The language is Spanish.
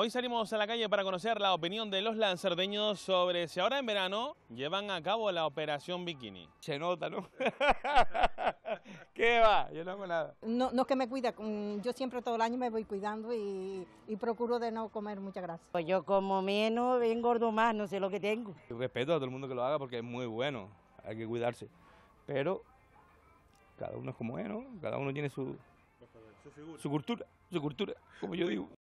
Hoy salimos a la calle para conocer la opinión de los lanzardeños sobre si ahora en verano llevan a cabo la operación bikini. Se nota, ¿no? ¿Qué va? Yo no hago nada. No, no es que me cuida, mm, yo siempre todo el año me voy cuidando y, procuro de no comer mucha grasa. Pues yo como menos, engordo más, no sé lo que tengo. Yo respeto a todo el mundo que lo haga porque es muy bueno, hay que cuidarse. Pero cada uno es como es, ¿no? Cada uno tiene su, su cultura, su cultura, como yo digo.